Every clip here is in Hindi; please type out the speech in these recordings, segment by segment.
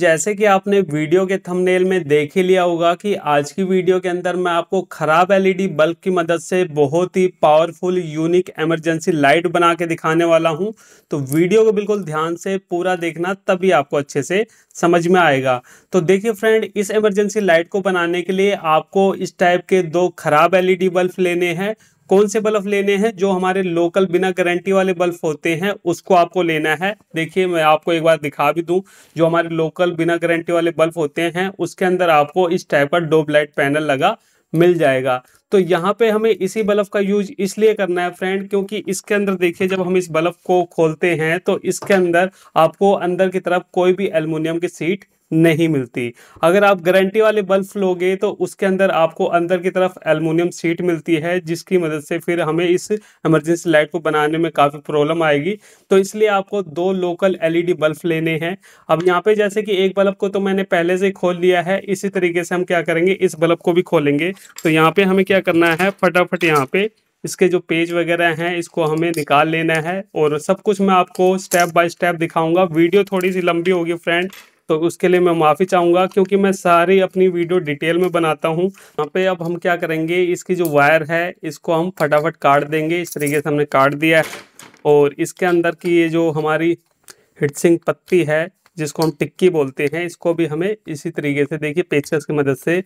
जैसे कि आपने वीडियो के थंबनेल में देख ही लिया होगा कि आज की वीडियो के अंदर मैं आपको खराब एलईडी बल्ब e की मदद से बहुत ही पावरफुल यूनिक इमरजेंसी लाइट बना के दिखाने वाला हूं तो वीडियो को बिल्कुल ध्यान से पूरा देखना तभी आपको अच्छे से समझ में आएगा तो देखिए फ्रेंड इस इमरजेंसी लाइट को बनाने के लिए आपको इस टाइप के दो खराब एलईडी बल्ब e लेने हैं कौन से बल्ब लेने हैं जो हमारे लोकल बिना गारंटी वाले बल्ब होते हैं उसको आपको लेना है देखिए मैं आपको एक बार दिखा भी दूं जो हमारे लोकल बिना गारंटी वाले बल्ब होते हैं उसके अंदर आपको इस टाइप का डोब लाइट पैनल लगा मिल जाएगा तो यहाँ पे हमें इसी बल्ब का यूज इसलिए करना है फ्रेंड क्योंकि इसके अंदर देखिए जब हम इस बल्ब को खोलते हैं तो इसके अंदर आपको अंदर की तरफ कोई भी एल्युमिनियम की सीट नहीं मिलती अगर आप गारंटी वाले बल्ब लोगे तो उसके अंदर आपको अंदर की तरफ एल्युमिनियम सीट मिलती है जिसकी मदद से फिर हमें इस इमरजेंसी लाइट को बनाने में काफ़ी प्रॉब्लम आएगी तो इसलिए आपको दो लोकल एलईडी बल्ब लेने हैं अब यहाँ पे जैसे कि एक बल्ब को तो मैंने पहले से खोल लिया है इसी तरीके से हम क्या करेंगे इस बल्ब को भी खोलेंगे तो यहाँ पर हमें क्या क्या करना है फटाफट यहाँ पे इसके जो पेज वगैरह हैं इसको हमें निकाल लेना है और सब कुछ मैं आपको स्टेप बाय स्टेप दिखाऊंगा वीडियो थोड़ी सी लंबी होगी फ्रेंड तो उसके लिए मैं माफ़ी चाहूँगा क्योंकि मैं सारी अपनी वीडियो डिटेल में बनाता हूँ यहाँ पे अब हम क्या करेंगे इसकी जो वायर है इसको हम फटाफट काट देंगे इस तरीके से हमने काट दिया है और इसके अंदर की ये जो हमारी हिटसिंग पत्ती है जिसको हम टिक्की बोलते हैं इसको भी हमें इसी तरीके से देखिए पेचकस की मदद से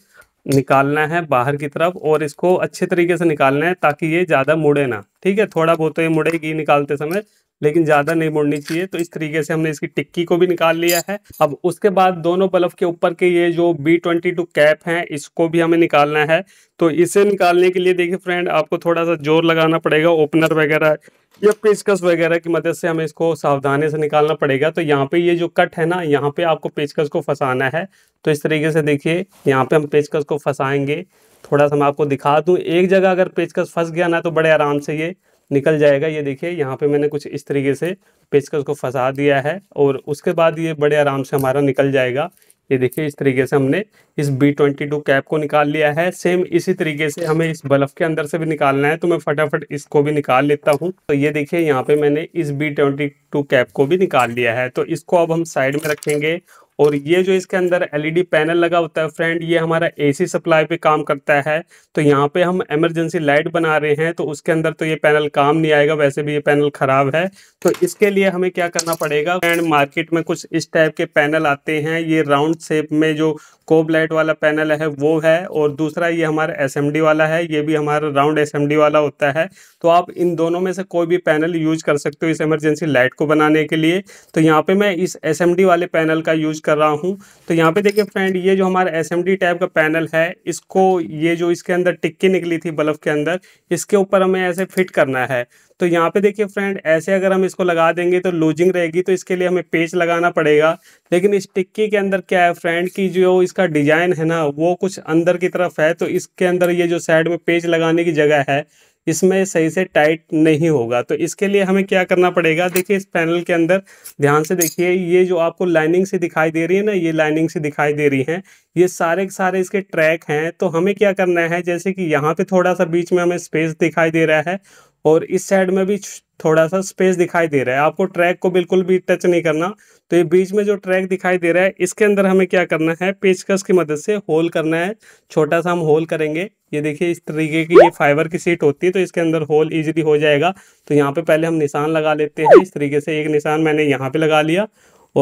निकालना है बाहर की तरफ और इसको अच्छे तरीके से निकालना है ताकि ये ज़्यादा मुड़े ना ठीक है थोड़ा बहुत तो ये मुड़ेगी निकालते समय लेकिन ज़्यादा नहीं मुड़नी चाहिए तो इस तरीके से हमने इसकी टिक्की को भी निकाल लिया है अब उसके बाद दोनों बल्ब के ऊपर के ये जो बी ट्वेंटी टू कैप हैं इसको भी हमें निकालना है तो इसे निकालने के लिए देखिए फ्रेंड आपको थोड़ा सा जोर लगाना पड़ेगा ओपनर वगैरह ये पेचकस वगैरह की मदद से हमें इसको सावधानी से निकालना पड़ेगा तो यहाँ पे ये जो कट है ना यहाँ पे आपको पेचकस को फंसाना है तो इस तरीके से देखिए यहाँ पे हम पेचकस को फंसाएंगे थोड़ा सा मैं आपको दिखा दूँ एक जगह अगर पेचकस फंस गया ना तो बड़े आराम से ये निकल जाएगा ये देखिए यहाँ पे मैंने कुछ इस तरीके से पेचकस को फंसा दिया है और उसके बाद ये बड़े आराम से हमारा निकल जाएगा ये देखिए इस तरीके से हमने इस बी ट्वेंटी टू कैप को निकाल लिया है सेम इसी तरीके से हमें इस बल्ब के अंदर से भी निकालना है तो मैं फटाफट इसको भी निकाल लेता हूँ तो ये देखिए यहाँ पे मैंने इस बी ट्वेंटी टू कैप को भी निकाल लिया है तो इसको अब हम साइड में रखेंगे और ये जो इसके अंदर एलईडी पैनल e लगा होता है फ्रेंड ये हमारा एसी सप्लाई पे काम करता है तो यहाँ पे हम एमरजेंसी लाइट बना रहे हैं तो उसके अंदर तो ये पैनल काम नहीं आएगा वैसे भी ये पैनल खराब है तो इसके लिए हमें क्या करना पड़ेगा फ्रेंड मार्केट में कुछ इस टाइप के पैनल आते हैं ये राउंड शेप में जो कोब लाइट वाला पैनल है वो है और दूसरा ये हमारा एस वाला है ये भी हमारा राउंड एस वाला होता है तो आप इन दोनों में से कोई भी पैनल यूज कर सकते हो इस एमरजेंसी लाइट को बनाने के लिए तो यहाँ पे मैं इस एस वाले पैनल का यूज कर रहा हूँ तो यहाँ पे देखिए फ्रेंड ये जो हमारा एस टाइप का पैनल है इसको ये जो इसके अंदर टिक्की निकली थी बल्ब के अंदर इसके ऊपर हमें ऐसे फिट करना है तो यहाँ पे देखिए फ्रेंड ऐसे अगर हम इसको लगा देंगे तो लूजिंग रहेगी तो इसके लिए हमें पेच लगाना पड़ेगा लेकिन इस टिक्की के अंदर क्या है फ्रेंड की जो इसका डिज़ाइन है ना वो कुछ अंदर की तरफ है तो इसके अंदर ये जो साइड में पेच लगाने की जगह है इसमें सही से टाइट नहीं होगा तो इसके लिए हमें क्या करना पड़ेगा देखिए इस पैनल के अंदर ध्यान से देखिए ये जो आपको लाइनिंग से दिखाई दे रही है ना ये लाइनिंग से दिखाई दे रही है ये सारे के सारे इसके ट्रैक हैं तो हमें क्या करना है जैसे कि यहाँ पे थोड़ा सा बीच में हमें स्पेस दिखाई दे रहा है और इस साइड में भी थोड़ा सा स्पेस दिखाई दे रहा है आपको ट्रैक को बिल्कुल भी टच नहीं करना तो ये बीच में जो ट्रैक दिखाई दे रहा है इसके अंदर हमें क्या करना है पेचकस की मदद से होल करना है छोटा सा हम होल करेंगे ये देखिए इस तरीके की ये फाइबर की सीट होती है तो इसके अंदर होल इजीली हो जाएगा तो यहाँ पे पहले हम निशान लगा लेते हैं इस तरीके से एक निशान मैंने यहाँ पे लगा लिया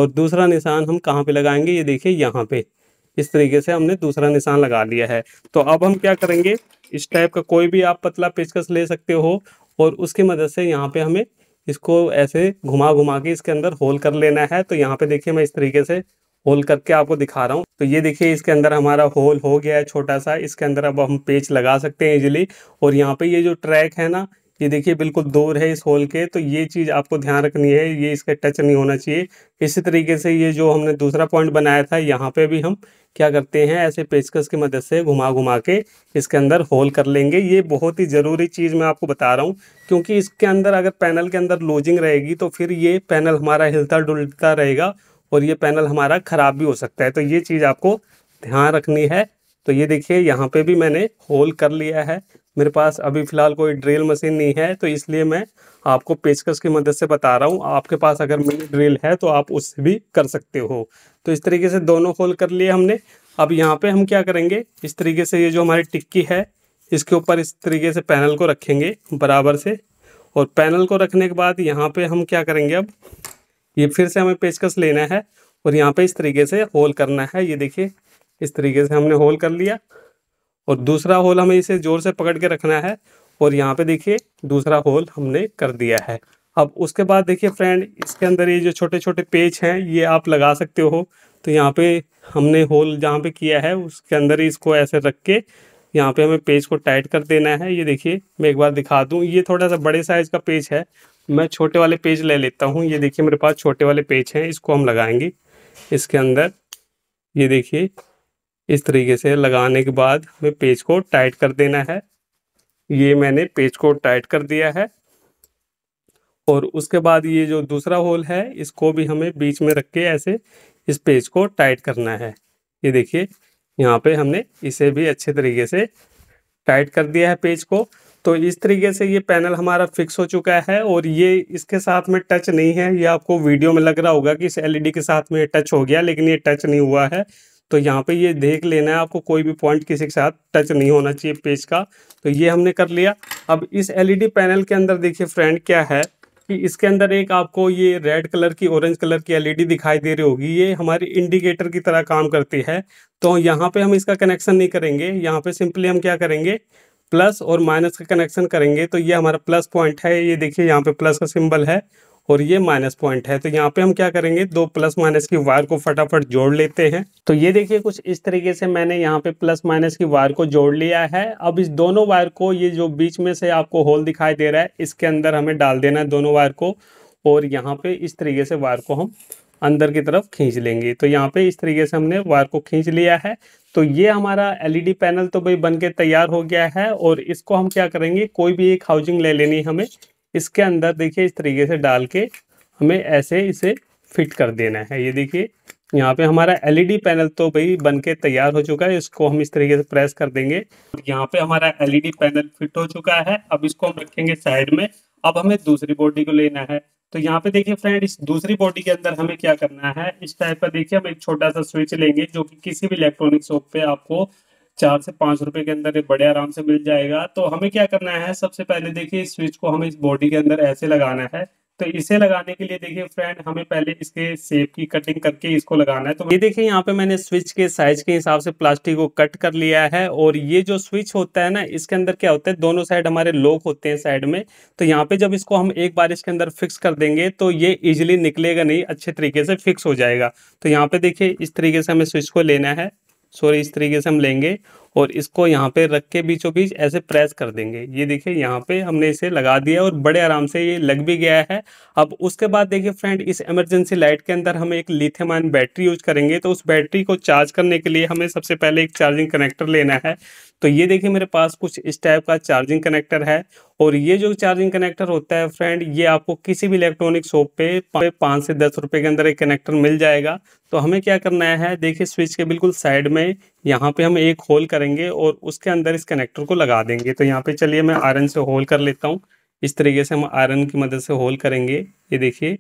और दूसरा निशान हम कहाँ पे लगाएंगे ये देखिए यहाँ पे इस तरीके से हमने दूसरा निशान लगा लिया है तो अब हम क्या करेंगे इस टाइप का कोई भी आप पतला पेचकस ले सकते हो और उसकी मदद से यहाँ पे हमें इसको ऐसे घुमा घुमा के इसके अंदर होल कर लेना है तो यहाँ पे देखिए मैं इस तरीके से होल करके आपको दिखा रहा हूँ तो ये देखिए इसके अंदर हमारा होल हो गया है छोटा सा इसके अंदर अब हम पेच लगा सकते हैं इजिली और यहाँ पे ये जो ट्रैक है ना ये देखिए बिल्कुल दूर है इस होल के तो ये चीज़ आपको ध्यान रखनी है ये इसका टच नहीं होना चाहिए इसी तरीके से ये जो हमने दूसरा पॉइंट बनाया था यहाँ पे भी हम क्या करते हैं ऐसे पेचकस की मदद से घुमा घुमा के इसके अंदर होल कर लेंगे ये बहुत ही ज़रूरी चीज़ मैं आपको बता रहा हूँ क्योंकि इसके अंदर अगर पैनल के अंदर लूजिंग रहेगी तो फिर ये पैनल हमारा हिलता डुलता रहेगा और ये पैनल हमारा ख़राब भी हो सकता है तो ये चीज़ आपको ध्यान रखनी है तो ये देखिए यहाँ पे भी मैंने होल कर लिया है मेरे पास अभी फ़िलहाल कोई ड्रिल मशीन नहीं है तो इसलिए मैं आपको पेचकस की मदद से बता रहा हूँ आपके पास अगर मिनी ड्रिल है तो आप उससे भी कर सकते हो तो इस तरीके से दोनों होल कर लिए हमने अब यहाँ पे हम क्या करेंगे इस तरीके से ये जो हमारी टिक्की है इसके ऊपर इस तरीके से पैनल को रखेंगे बराबर से और पैनल को रखने के बाद यहाँ पर हम क्या करेंगे अब ये फिर से हमें पेचकस लेना है और यहाँ पे इस तरीके से होल करना है ये देखिए इस तरीके से हमने होल कर लिया और दूसरा होल हमें इसे जोर से पकड़ के रखना है और यहाँ पे देखिए दूसरा होल हमने कर दिया है अब उसके बाद देखिए फ्रेंड इसके अंदर ये जो छोटे छोटे पेच हैं ये आप लगा सकते हो तो यहाँ पे हमने होल जहाँ पे किया है उसके अंदर ही इसको ऐसे रख के यहाँ पे हमें पेज को टाइट कर देना है ये देखिए मैं एक बार दिखा दूँ ये थोड़ा सा बड़े साइज का पेज है मैं छोटे वाले पेज ले लेता हूँ ये देखिए मेरे पास छोटे वाले पेज हैं इसको हम लगाएंगे इसके अंदर ये देखिए इस तरीके से लगाने के बाद हमें पेज को टाइट कर देना है ये मैंने पेज को टाइट कर दिया है और उसके बाद ये जो दूसरा होल है इसको भी हमें बीच में रख के ऐसे इस पेज को टाइट करना है ये देखिए यहाँ पे हमने इसे भी अच्छे तरीके से टाइट कर दिया है पेज को तो इस तरीके से ये पैनल हमारा फिक्स हो चुका है और ये इसके साथ में टच नहीं है ये आपको वीडियो में लग रहा होगा कि इस एलईडी के साथ में टच हो गया लेकिन ये टच नहीं हुआ है तो यहाँ पे ये देख लेना है आपको कोई भी पॉइंट किसी के साथ टच नहीं होना चाहिए पेज का तो ये हमने कर लिया अब इस एलईडी पैनल e के अंदर देखिए फ्रेंड क्या है कि इसके अंदर एक आपको ये रेड कलर की ऑरेंज कलर की एलईडी e दिखाई दे रही होगी ये हमारी इंडिकेटर की तरह काम करती है तो यहाँ पे हम इसका कनेक्शन नहीं करेंगे यहाँ पे सिंपली हम क्या करेंगे प्लस और माइनस का कनेक्शन करेंगे तो ये हमारा प्लस पॉइंट है ये देखिए यहाँ पे प्लस का सिंबल है और ये माइनस पॉइंट है तो यहाँ पे हम क्या करेंगे दो प्लस माइनस की वायर को फटाफट जोड़ लेते हैं तो ये देखिए कुछ इस तरीके से मैंने यहाँ पे प्लस माइनस की वायर को जोड़ लिया है अब इस दोनों वायर को ये जो बीच में से आपको होल दिखाई दे रहा है इसके अंदर हमें डाल देना है दोनों वायर को और यहाँ पे इस तरीके से वायर को हम अंदर की तरफ खींच लेंगे तो यहाँ पे इस तरीके से हमने वायर को खींच लिया है तो ये हमारा एलईडी पैनल तो भाई बन के तैयार हो गया है और इसको हम क्या करेंगे कोई भी एक हाउसिंग ले लेनी हमें इसके अंदर देखिए इस तरीके से डाल के हमें ऐसे इसे फिट कर देना है ये देखिए यहाँ पे हमारा एलईडी e पैनल तो भाई बन के तैयार हो चुका है इसको हम इस तरीके से प्रेस कर देंगे यहाँ पे हमारा एलईडी e पैनल फिट हो चुका है अब इसको हम रखेंगे साइड में अब हमें दूसरी बॉडी को लेना है तो यहाँ पे देखिए फ्रेंड इस दूसरी बॉडी के अंदर हमें क्या करना है इस टाइप का देखिए हम एक छोटा सा स्विच लेंगे जो कि किसी भी इलेक्ट्रॉनिक शॉप पे आपको चार से पांच रुपए के अंदर ये बड़े आराम से मिल जाएगा तो हमें क्या करना है सबसे पहले देखिए इस स्विच को हमें इस बॉडी के अंदर ऐसे लगाना है तो इसे लगाने के लिए देखिए फ्रेंड हमें पहले इसके सेप की कटिंग करके इसको लगाना है तो ये देखिए यहाँ पे मैंने स्विच के साइज के हिसाब से प्लास्टिक को कट कर लिया है और ये जो स्विच होता है ना इसके अंदर क्या होता है दोनों साइड हमारे लॉक होते हैं साइड में तो यहाँ पे जब इसको हम एक बार इसके अंदर फिक्स कर देंगे तो ये इजिली निकलेगा नहीं अच्छे तरीके से फिक्स हो जाएगा तो यहाँ पे देखिए इस तरीके से हमें स्विच को लेना है सॉरी इस तरीके से हम लेंगे और इसको यहाँ पे रख के बीचों बीच ऐसे प्रेस कर देंगे ये देखिए यहाँ पे हमने इसे लगा दिया और बड़े आराम से ये लग भी गया है अब उसके बाद देखिए फ्रेंड इस एमरजेंसी लाइट के अंदर हम एक लिथियम बैटरी यूज करेंगे तो उस बैटरी को चार्ज करने के लिए हमें सबसे पहले एक चार्जिंग कनेक्टर लेना है तो ये देखिए मेरे पास कुछ इस टाइप का चार्जिंग कनेक्टर है और ये जो चार्जिंग कनेक्टर होता है फ्रेंड ये आपको किसी भी इलेक्ट्रॉनिक शॉप पे पाँच से दस रुपए के अंदर एक कनेक्टर मिल जाएगा तो हमें क्या करना है देखिए स्विच के बिल्कुल साइड में यहाँ पे हम एक होल करेंगे और उसके अंदर इस कनेक्टर को लगा देंगे तो यहाँ पे चलिए मैं आयरन से होल कर लेता हूँ इस तरीके से हम आयरन की मदद से होल करेंगे ये देखिए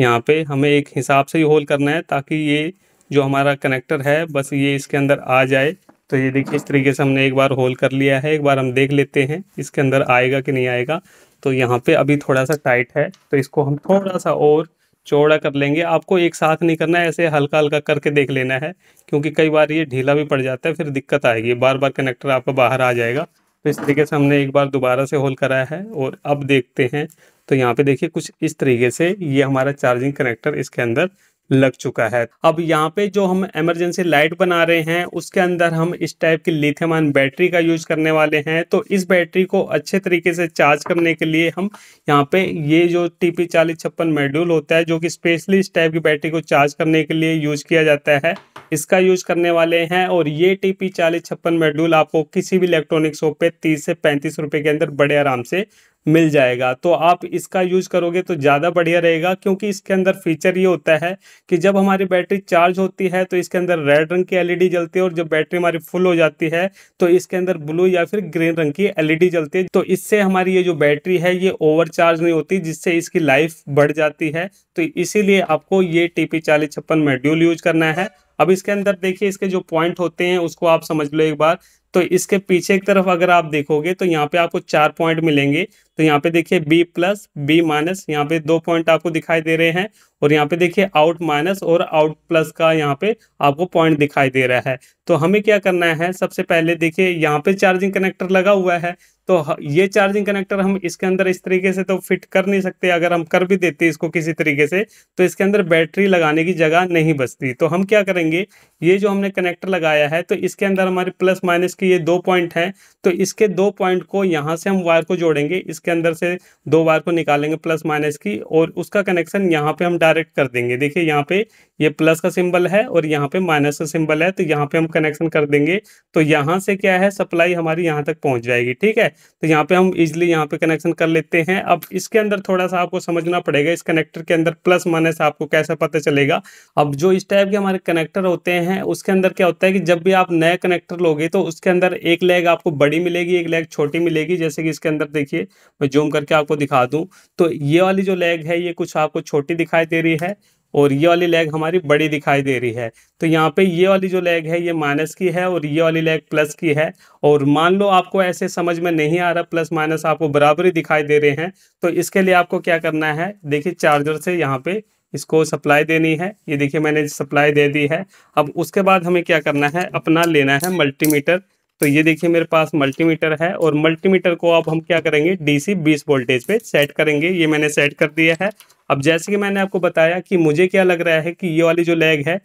यहाँ पे हमें एक हिसाब से ही होल करना है ताकि ये जो हमारा कनेक्टर है बस ये इसके अंदर आ जाए तो ये देखिए इस तरीके से हमने एक बार होल कर लिया है एक बार हम देख लेते हैं इसके अंदर आएगा कि नहीं आएगा तो यहाँ पे अभी थोड़ा सा टाइट है तो इसको हम थोड़ा सा और चौड़ा कर लेंगे आपको एक साथ नहीं करना है ऐसे हल्का हल्का करके देख लेना है क्योंकि कई बार ये ढीला भी पड़ जाता है फिर दिक्कत आएगी बार बार कनेक्टर आपका बाहर आ जाएगा तो इस तरीके से हमने एक बार दोबारा से होल कराया है और अब देखते हैं तो यहाँ पे देखिए कुछ इस तरीके से ये हमारा चार्जिंग कनेक्टर इसके अंदर लग चुका है अब यहाँ पे जो हम इमरजेंसी लाइट बना रहे हैं उसके अंदर हम इस टाइप की लिथेमान बैटरी का यूज करने वाले हैं तो इस बैटरी को अच्छे तरीके से चार्ज करने के लिए हम यहाँ पे ये जो टीपी चालीस छप्पन मेड्यूल होता है जो कि स्पेशली इस टाइप की बैटरी को चार्ज करने के लिए यूज किया जाता है इसका यूज करने वाले हैं और ये टीपी चालीस छप्पन मेड्यूल आपको किसी भी इलेक्ट्रॉनिक शॉप पे तीस से पैंतीस रुपए के अंदर बड़े आराम से मिल जाएगा तो आप इसका यूज करोगे तो ज़्यादा बढ़िया रहेगा क्योंकि इसके अंदर फीचर ये होता है कि जब हमारी बैटरी चार्ज होती है तो इसके अंदर रेड रंग की एलईडी जलती है और जब बैटरी हमारी फुल हो जाती है तो इसके अंदर ब्लू या फिर ग्रीन रंग की एलईडी जलती है तो इससे हमारी ये जो बैटरी है ये ओवर चार्ज नहीं होती जिससे इसकी लाइफ बढ़ जाती है तो इसीलिए आपको ये टीपी चालीस छप्पन मेड्यूल यूज करना है अब इसके अंदर देखिए इसके जो पॉइंट होते हैं उसको आप समझ लो एक बार तो इसके पीछे की तरफ अगर आप देखोगे तो यहाँ पे आपको चार पॉइंट मिलेंगे तो यहाँ पे देखिए बी प्लस बी माइनस यहाँ पे दो पॉइंट आपको दिखाई दे रहे हैं और यहाँ पे देखिए आउट माइनस और आउट प्लस का यहाँ पे आपको पॉइंट दिखाई दे रहा है तो हमें क्या करना है सबसे पहले देखिए यहाँ पे चार्जिंग कनेक्टर लगा हुआ है तो ये चार्जिंग कनेक्टर हम इसके अंदर इस तरीके से तो फिट कर नहीं सकते अगर हम कर भी देते इसको किसी तरीके से तो इसके अंदर बैटरी लगाने की जगह नहीं बचती तो हम क्या करेंगे ये जो हमने कनेक्टर लगाया है तो इसके अंदर हमारे प्लस माइनस के ये दो पॉइंट हैं तो इसके दो पॉइंट को यहाँ से हम वायर को जोड़ेंगे इसके अंदर से दो वायर को निकालेंगे प्लस माइनस की और उसका कनेक्शन यहाँ पर हम डायरेक्ट कर देंगे देखिए यहाँ पे ये प्लस का सिंबल है और यहाँ पे माइनस का सिंबल है तो यहाँ पे हम कनेक्शन कर देंगे तो यहाँ से क्या है सप्लाई हमारी यहाँ तक पहुँच जाएगी ठीक है तो यहाँ पे हम इजिली यहाँ पे कनेक्शन कर लेते हैं अब इसके अंदर थोड़ा सा आपको समझना पड़ेगा इस कनेक्टर के अंदर प्लस माइनस आपको कैसे पता चलेगा अब जो इस टाइप के हमारे कनेक्टर होते हैं उसके अंदर क्या होता है कि जब भी आप नए कनेक्टर लोगे तो उसके अंदर एक लेग आपको बड़ी मिलेगी एक लेग छोटी मिलेगी जैसे कि इसके अंदर देखिए मैं जूम करके आपको दिखा दूँ तो ये वाली जो लेग है ये कुछ आपको छोटी दिखाई दे रही है और ये वाली लेग हमारी बड़ी दिखाई दे रही है तो यहाँ पे ये वाली जो लेग है ये माइनस की है और ये वाली लेग प्लस की है और मान लो आपको ऐसे समझ में नहीं आ रहा प्लस माइनस आपको बराबरी दिखाई दे रहे हैं तो इसके लिए आपको क्या करना है देखिए चार्जर से यहाँ पे इसको सप्लाई देनी है ये देखिए मैंने सप्लाई दे दी है अब उसके बाद हमें क्या करना है अपना लेना है मल्टीमीटर तो ये देखिए मेरे पास मल्टीमीटर है और मल्टीमीटर को अब हम क्या करेंगे डीसी 20 वोल्टेज पे सेट करेंगे ये मैंने सेट कर दिया है अब जैसे कि मैंने आपको बताया कि मुझे क्या लग रहा है कि ये वाली जो लैग है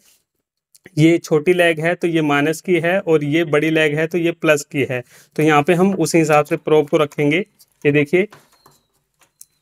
ये छोटी लैग है तो ये माइनस की है और ये बड़ी लैग है तो ये प्लस की है तो यहाँ पे हम उसी हिसाब से प्रोप को रखेंगे ये देखिए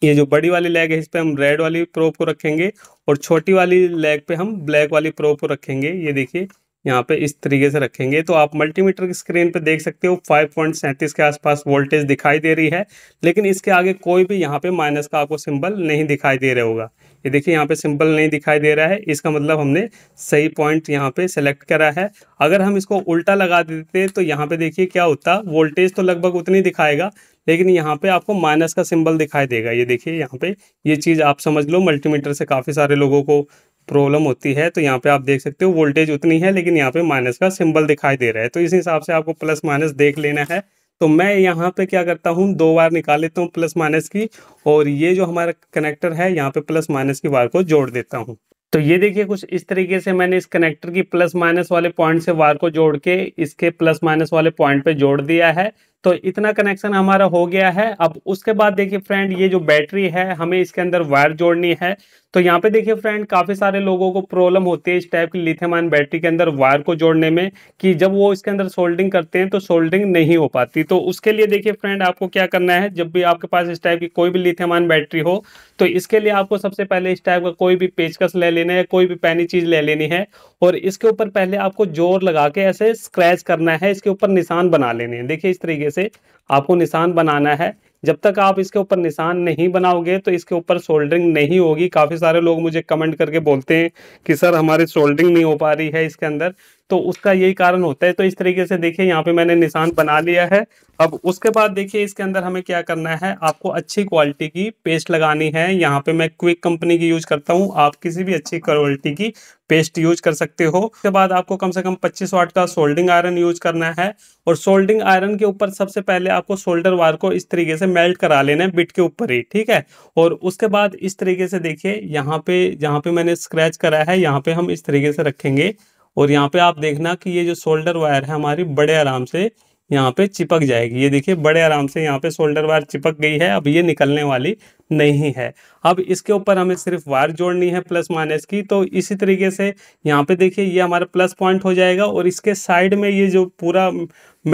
ये जो बड़ी वाली लैग है इस पर हम रेड वाली प्रोप को रखेंगे और छोटी वाली लैग पे हम ब्लैक वाली प्रोप को रखेंगे ये देखिए यहाँ पे इस तरीके से रखेंगे तो आप मल्टीमीटर की स्क्रीन पे देख सकते हो फाइव पॉइंट सैंतीस के आसपास वोल्टेज दिखाई दे रही है लेकिन इसके आगे कोई भी यहाँ पे माइनस का आपको सिंबल नहीं दिखाई दे रहा होगा ये देखिए यहाँ पे सिंबल नहीं दिखाई दे रहा है इसका मतलब हमने सही पॉइंट यहाँ पे सेलेक्ट करा है अगर हम इसको उल्टा लगा देते तो यहाँ पे देखिए क्या होता वोल्टेज तो लगभग उतनी दिखाएगा लेकिन यहाँ पे आपको माइनस का सिंबल दिखाई देगा ये देखिए यहाँ पे ये चीज़ आप समझ लो मल्टीमीटर से काफ़ी सारे लोगों को प्रॉब्लम होती है तो यहाँ पे आप देख सकते हो वोल्टेज उतनी है लेकिन यहाँ पे माइनस का सिंबल दिखाई दे रहा है तो इस हिसाब से आपको प्लस माइनस देख लेना है तो मैं यहाँ पे क्या करता हूँ दो बार निकाल लेता हूँ प्लस माइनस की और ये जो हमारा कनेक्टर है यहाँ पे प्लस माइनस की वायर को जोड़ देता हूँ तो ये देखिए कुछ इस तरीके से मैंने इस कनेक्टर की प्लस माइनस वाले पॉइंट से वायर को जोड़ के इसके प्लस माइनस वाले पॉइंट पे जोड़ दिया है तो इतना कनेक्शन हमारा हो गया है अब उसके बाद देखिए फ्रेंड ये जो बैटरी है हमें इसके अंदर वायर जोड़नी है तो यहाँ पे देखिए फ्रेंड काफ़ी सारे लोगों को प्रॉब्लम होती है इस टाइप की लिथेमान बैटरी के अंदर वायर को जोड़ने में कि जब वो इसके अंदर सोल्डिंग करते हैं तो सोल्डिंग नहीं हो पाती तो उसके लिए देखिए फ्रेंड आपको क्या करना है जब भी आपके पास इस टाइप की कोई भी लिथेमान बैटरी हो तो इसके लिए आपको सबसे पहले इस टाइप का कोई भी पेचकस ले लेना है कोई भी पैनी चीज़ ले लेनी है और इसके ऊपर पहले आपको जोर लगा के ऐसे स्क्रैच करना है इसके ऊपर निशान बना लेने हैं देखिए इस तरीके तरीके से आपको निशान बनाना है जब तक आप इसके ऊपर निशान नहीं बनाओगे तो इसके ऊपर सोल्डरिंग नहीं होगी काफ़ी सारे लोग मुझे कमेंट करके बोलते हैं कि सर हमारी सोल्डरिंग नहीं हो पा रही है इसके अंदर तो उसका यही कारण होता है तो इस तरीके से देखिए यहाँ पे मैंने निशान बना लिया है अब उसके बाद देखिए इसके अंदर हमें क्या करना है आपको अच्छी क्वालिटी की पेस्ट लगानी है यहाँ पे मैं क्विक कंपनी की यूज करता हूँ आप किसी भी अच्छी क्वालिटी की पेस्ट यूज कर सकते हो उसके बाद आपको कम से कम 25 वाट का सोल्डिंग आयरन यूज करना है और सोल्डिंग आयरन के ऊपर सबसे पहले आपको सोल्डर वार को इस तरीके से मेल्ट करा लेना है बिट के ऊपर ही ठीक है और उसके बाद इस तरीके से देखिए यहाँ पे जहाँ पे मैंने स्क्रैच करा है यहाँ पे हम इस तरीके से रखेंगे और यहाँ पे आप देखना कि ये जो शोल्डर वायर है हमारी बड़े आराम से यहाँ पे चिपक जाएगी ये देखिए बड़े आराम से यहाँ पे शोल्डर वायर चिपक गई है अब ये निकलने वाली नहीं है अब इसके ऊपर हमें सिर्फ वायर जोड़नी है प्लस माइनस की तो इसी तरीके से यहाँ पे देखिए ये हमारा प्लस पॉइंट हो जाएगा और इसके साइड में ये जो पूरा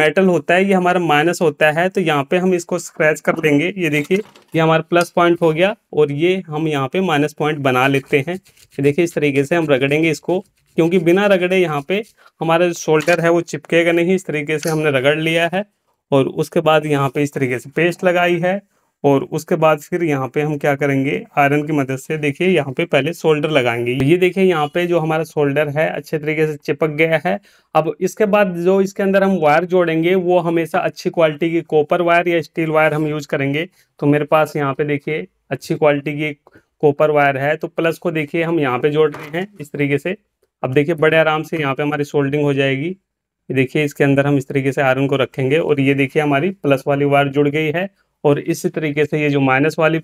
मेटल होता है ये हमारा माइनस होता है तो यहाँ पे हम इसको स्क्रैच कर देंगे ये देखिए ये हमारा प्लस पॉइंट हो गया और ये हम यहाँ पे माइनस पॉइंट बना लेते हैं देखिए इस तरीके से हम रगड़ेंगे इसको क्योंकि बिना रगड़े यहाँ पे हमारा जो शोल्डर है वो चिपकेगा नहीं इस तरीके से हमने रगड़ लिया है और उसके बाद यहाँ पे इस तरीके से पेस्ट लगाई है और उसके बाद फिर यहाँ पे हम क्या करेंगे आयरन की मदद से देखिए यहाँ पे पहले शोल्डर लगाएंगे ये देखिए यहाँ पे जो हमारा शोल्डर है अच्छे तरीके से चिपक गया है अब इसके बाद जो इसके अंदर हम वायर जोड़ेंगे वो हमेशा अच्छी क्वालिटी की कॉपर वायर या स्टील वायर हम यूज करेंगे तो मेरे पास यहाँ पे देखिए अच्छी क्वालिटी की कॉपर वायर है तो प्लस को देखिए हम यहाँ पे जोड़ रहे हैं इस तरीके से अब देखिए बड़े आराम से यहाँ पे हमारी सोल्डिंग हो जाएगी देखिए इसके अंदर हम इस तरीके से आयरन को रखेंगे और ये देखिए हमारी प्लस वाली वायर जुड़ गई है और इस तरीके से ये जो माइनस वाली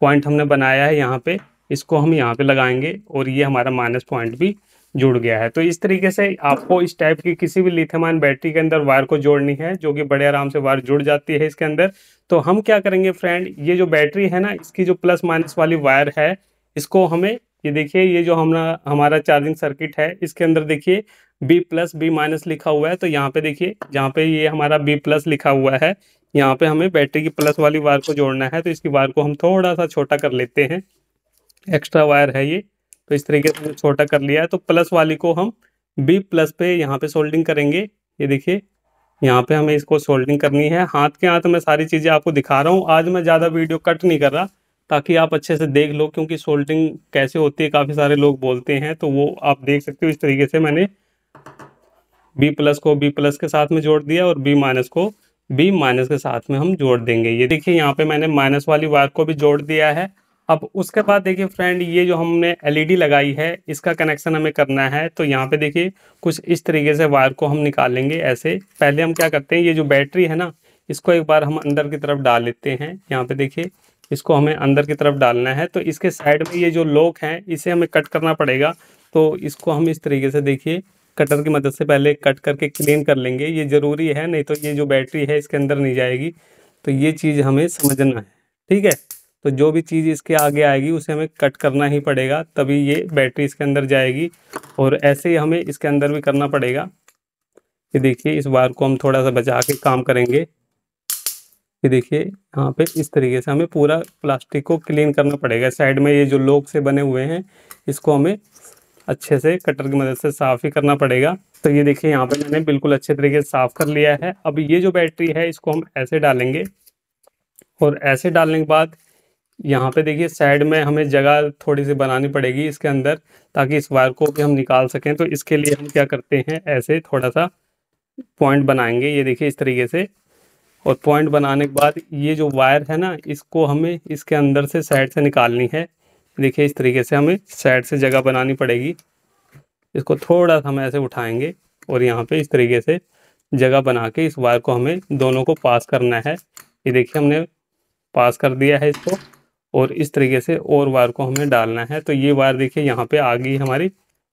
पॉइंट हमने बनाया है यहाँ पे इसको हम यहाँ पे लगाएंगे और ये हमारा माइनस पॉइंट भी जुड़ गया है तो इस तरीके से आपको इस टाइप की किसी भी लिथेमान बैटरी के अंदर वायर को जोड़नी है जो कि बड़े आराम से वायर जुड़ जाती है इसके अंदर तो हम क्या करेंगे फ्रेंड ये जो बैटरी है ना इसकी जो प्लस माइनस वाली वायर है इसको हमें ये देखिए ये जो हमारा हमारा चार्जिंग सर्किट है इसके अंदर देखिए बी प्लस बी माइनस लिखा हुआ है तो यहाँ पे देखिए जहाँ पे ये हमारा बी प्लस लिखा हुआ है यहाँ पे हमें बैटरी की प्लस वाली वायर को जोड़ना है तो इसकी वायर को हम थोड़ा सा छोटा कर लेते हैं एक्स्ट्रा वायर है ये तो इस तरीके से छोटा कर लिया है तो प्लस वाली को हम बी प्लस पे यहाँ पे सोल्डिंग करेंगे ये देखिए यहाँ पे हमें इसको सोल्डिंग करनी है हाथ के हाथ में सारी चीज़ें आपको दिखा रहा हूँ आज मैं ज़्यादा वीडियो कट नहीं कर रहा ताकि आप अच्छे से देख लो क्योंकि सोल्टिंग कैसे होती है काफ़ी सारे लोग बोलते हैं तो वो आप देख सकते हो इस तरीके से मैंने बी प्लस को बी प्लस के साथ में जोड़ दिया और बी माइनस को बी माइनस के साथ में हम जोड़ देंगे ये देखिए यहाँ पे मैंने माइनस वाली वायर को भी जोड़ दिया है अब उसके बाद देखिए फ्रेंड ये जो हमने एलईडी लगाई है इसका कनेक्शन हमें करना है तो यहाँ पे देखिए कुछ इस तरीके से वायर को हम निकालेंगे ऐसे पहले हम क्या करते हैं ये जो बैटरी है ना इसको एक बार हम अंदर की तरफ डाल लेते हैं यहाँ पे देखिए इसको हमें अंदर की तरफ डालना है तो इसके साइड में ये जो लोक है इसे हमें कट करना पड़ेगा तो इसको हम इस तरीके से देखिए कटर की मदद से पहले कट करके क्लीन कर लेंगे ये ज़रूरी है नहीं तो ये जो बैटरी है इसके अंदर नहीं जाएगी तो ये चीज़ हमें समझना है ठीक है तो जो भी चीज़ इसके आगे आएगी उसे हमें कट करना ही पड़ेगा तभी ये बैटरी इसके अंदर जाएगी और ऐसे ही हमें इसके अंदर भी करना पड़ेगा ये देखिए इस बार को हम थोड़ा सा बचा के काम करेंगे ये देखिए यहाँ पे इस तरीके से हमें पूरा प्लास्टिक को क्लीन करना पड़ेगा साइड में ये जो लोग से बने हुए हैं इसको हमें अच्छे से कटर की मदद से साफ़ ही करना पड़ेगा तो ये देखिए यहाँ पे मैंने बिल्कुल अच्छे तरीके से साफ़ कर लिया है अब ये जो बैटरी है इसको हम ऐसे डालेंगे और ऐसे डालने के बाद यहाँ पे देखिए साइड में हमें जगह थोड़ी सी बनानी पड़ेगी इसके अंदर ताकि इस वायर को भी हम निकाल सकें तो इसके लिए हम क्या करते हैं ऐसे थोड़ा सा पॉइंट बनाएंगे ये देखिए इस तरीके से और पॉइंट बनाने के बाद ये जो वायर है ना इसको हमें इसके अंदर से साइड से निकालनी है देखिए इस तरीके से हमें साइड से जगह बनानी पड़ेगी इसको थोड़ा सा हम ऐसे उठाएंगे और यहाँ पे इस तरीके से जगह बना के इस वायर को हमें दोनों को पास करना है ये देखिए हमने पास कर दिया है इसको और इस तरीके से और वायर को हमें डालना है तो ये वायर देखिए यहाँ पे आ गई हमारी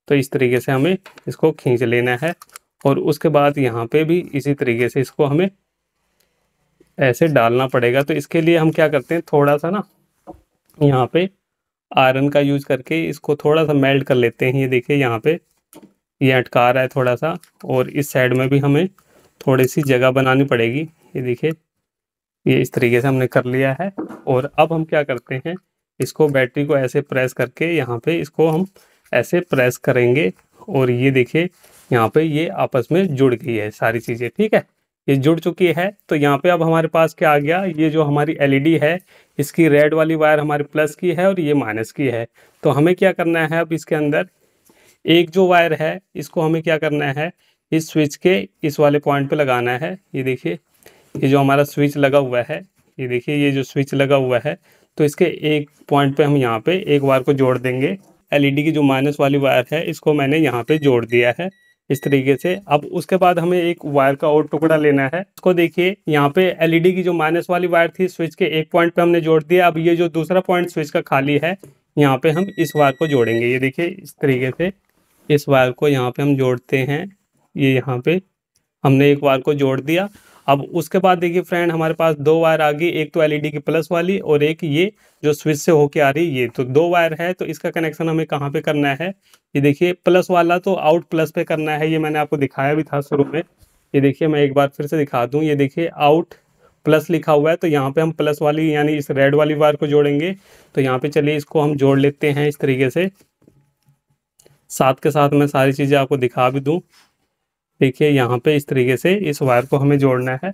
तो इस तरीके से हमें इसको खींच लेना है और उसके बाद यहाँ पे भी इसी तरीके से इसको हमें ऐसे डालना पड़ेगा तो इसके लिए हम क्या करते हैं थोड़ा सा ना यहाँ पे आयरन का यूज करके इसको थोड़ा सा मेल्ट कर लेते हैं ये देखिए यहाँ पे ये अटका रहा है थोड़ा सा और इस साइड में भी हमें थोड़ी सी जगह बनानी पड़ेगी ये देखिए ये इस तरीके से हमने कर लिया है और अब हम क्या करते हैं इसको बैटरी को ऐसे प्रेस करके यहाँ पे इसको हम ऐसे प्रेस करेंगे और ये देखिए यहाँ पे ये आपस में जुड़ गई है सारी चीज़ें ठीक है ये जुड़ चुकी है तो यहाँ पे अब हमारे पास क्या आ गया ये जो हमारी एलईडी e है इसकी रेड वाली वायर हमारी प्लस की है और ये माइनस की है तो हमें क्या करना है अब इसके अंदर एक जो वायर है इसको हमें क्या करना है इस स्विच के इस वाले पॉइंट पे लगाना है ये देखिए ये जो हमारा स्विच लगा हुआ है ये देखिए ये जो स्विच लगा हुआ है तो इसके एक पॉइंट पे हम यहाँ पे एक वायर को जोड़ देंगे एलईडी e की जो माइनस वाली वायर है इसको मैंने यहाँ पे जोड़ दिया है इस तरीके से अब उसके बाद हमें एक वायर का और टुकड़ा लेना है इसको देखिए यहाँ पे एलईडी e की जो माइनस वाली वायर थी स्विच के एक पॉइंट पे हमने जोड़ दिया अब ये जो दूसरा पॉइंट स्विच का खाली है यहाँ पे हम इस वायर को जोड़ेंगे ये देखिए इस तरीके से इस वायर को यहाँ पे हम जोड़ते हैं ये यहाँ पे हमने एक वायर को जोड़ दिया अब उसके बाद देखिए फ्रेंड हमारे पास दो वायर आ गई एक तो एलईडी e की प्लस वाली और एक ये जो स्विच से होके आ रही है ये तो दो वायर है तो इसका कनेक्शन हमें कहाँ पे करना है ये देखिए प्लस वाला तो आउट प्लस पे करना है ये मैंने आपको दिखाया भी था शुरू में ये देखिए मैं एक बार फिर से दिखा दूँ ये देखिए आउट प्लस लिखा हुआ है तो यहाँ पे हम प्लस वाली यानी इस रेड वाली वायर को जोड़ेंगे तो यहाँ पे चलिए इसको हम जोड़ लेते हैं इस तरीके से साथ के साथ मैं सारी चीज़ें आपको दिखा भी दूँ देखिए यहाँ पे इस तरीके से इस वायर को हमें जोड़ना है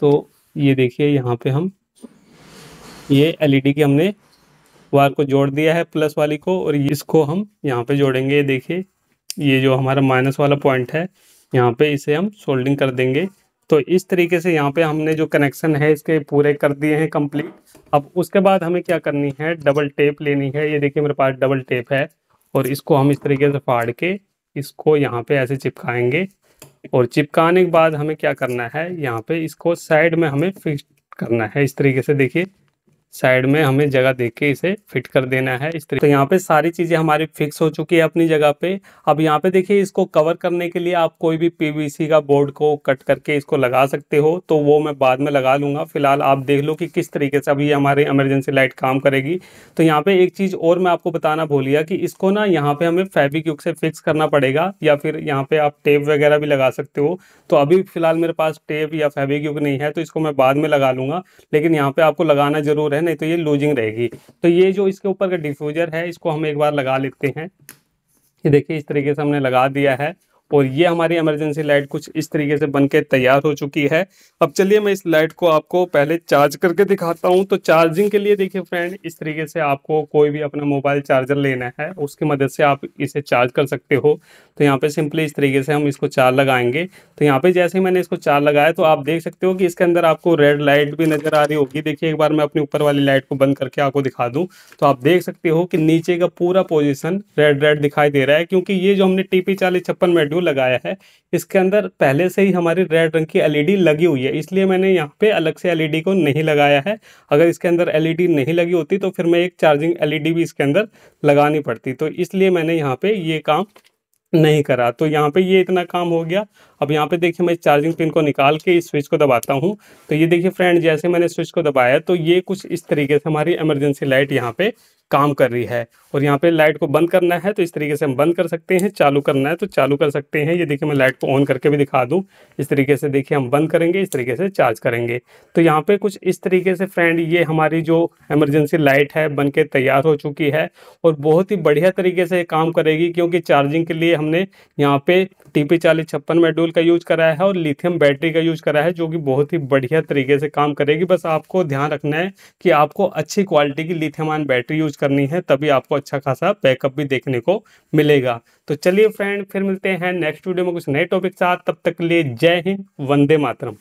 तो ये देखिए यहाँ पे हम ये एलईडी e की हमने वायर को जोड़ दिया है प्लस वाली को और इसको हम यहाँ पे जोड़ेंगे देखिए ये जो हमारा माइनस वाला पॉइंट है यहाँ पे इसे हम सोल्डिंग कर देंगे तो इस तरीके से यहाँ पे हमने जो कनेक्शन है इसके पूरे कर दिए हैं कंप्लीट अब उसके बाद हमें क्या करनी है डबल टेप लेनी है ये देखिए मेरे पास डबल टेप है और इसको हम इस तरीके से फाड़ के इसको यहाँ पे ऐसे चिपकाएंगे और चिपकाने के बाद हमें क्या करना है यहाँ पे इसको साइड में हमें फिक्स करना है इस तरीके से देखिए साइड में हमें जगह देख के इसे फिट कर देना है इस तरीके तो यहाँ पे सारी चीज़ें हमारी फिक्स हो चुकी है अपनी जगह पे अब यहाँ पे देखिए इसको कवर करने के लिए आप कोई भी पीवीसी का बोर्ड को कट करके इसको लगा सकते हो तो वो मैं बाद में लगा लूंगा फिलहाल आप देख लो कि किस तरीके से अभी हमारी इमरजेंसी लाइट काम करेगी तो यहाँ पे एक चीज़ और मैं आपको बताना भूलिया कि इसको ना यहाँ पे हमें फेबिक्यूक से फिक्स करना पड़ेगा या फिर यहाँ पे आप टेप वगैरह भी लगा सकते हो तो अभी फिलहाल मेरे पास टेप या यूक नहीं है तो इसको मैं बाद में लगा लूंगा लेकिन यहाँ पे आपको लगाना ज़रूर है है नहीं तो ये लूजिंग रहेगी तो ये जो इसके ऊपर का डिफ्यूजर है इसको हम एक बार लगा लेते हैं ये देखिए इस तरीके से हमने लगा दिया है और ये हमारी इमरजेंसी लाइट कुछ इस तरीके से बन के तैयार हो चुकी है अब चलिए मैं इस लाइट को आपको पहले चार्ज करके दिखाता हूँ तो चार्जिंग के लिए देखिए फ्रेंड इस तरीके से आपको कोई भी अपना मोबाइल चार्जर लेना है उसकी मदद से आप इसे चार्ज कर सकते हो तो यहाँ पे सिंपली इस तरीके से हम इसको चार लगाएंगे तो यहाँ पे जैसे ही मैंने इसको चार लगाया तो आप देख सकते हो कि इसके अंदर आपको रेड लाइट भी नज़र आ रही होगी देखिए एक बार मैं अपनी ऊपर वाली लाइट को बंद करके आपको दिखा दूँ तो आप देख सकते हो कि नीचे का पूरा पोजिशन रेड रेड दिखाई दे रहा है क्योंकि ये जो हमने टीपी चालीस छप्पन मेड्यूल ब्लू लगाया है इसके अंदर पहले से ही हमारी रेड रंग की एलईडी लगी हुई है इसलिए मैंने यहाँ पे अलग से एलईडी को नहीं लगाया है अगर इसके अंदर एलईडी नहीं लगी होती तो फिर मैं एक चार्जिंग एलईडी भी इसके अंदर लगानी पड़ती तो इसलिए मैंने यहाँ पर ये काम नहीं करा तो यहाँ पे ये इतना काम हो गया अब यहाँ पे देखिए मैं चार्जिंग पिन को निकाल के इस स्विच को दबाता हूँ तो ये देखिए फ्रेंड जैसे मैंने स्विच को दबाया तो ये कुछ इस तरीके से हमारी इमरजेंसी लाइट यहाँ पे काम कर रही है और यहाँ पे लाइट को बंद करना है तो इस तरीके से हम बंद कर सकते हैं चालू करना है तो चालू कर सकते हैं ये देखिए मैं लाइट को ऑन करके भी दिखा दूँ इस तरीके से देखिए हम बंद करेंगे इस तरीके से चार्ज करेंगे तो यहाँ पे कुछ इस तरीके से फ्रेंड ये हमारी जो एमरजेंसी लाइट है बन के तैयार हो चुकी है और बहुत ही बढ़िया तरीके से काम करेगी क्योंकि चार्जिंग के लिए हमने यहाँ पे टी पी चालीस छप्पन मेडूल का यूज कराया है और लिथियम बैटरी का यूज करा है जो कि बहुत ही बढ़िया तरीके से काम करेगी बस आपको ध्यान रखना है कि आपको अच्छी क्वालिटी की लिथियम आयन बैटरी यूज करनी है तभी आपको अच्छा खासा बैकअप भी देखने को मिलेगा तो चलिए फ्रेंड फिर मिलते हैं नेक्स्ट वीडियो में कुछ नए टॉपिक साथ तब तक के लिए जय हिंद वंदे मातरम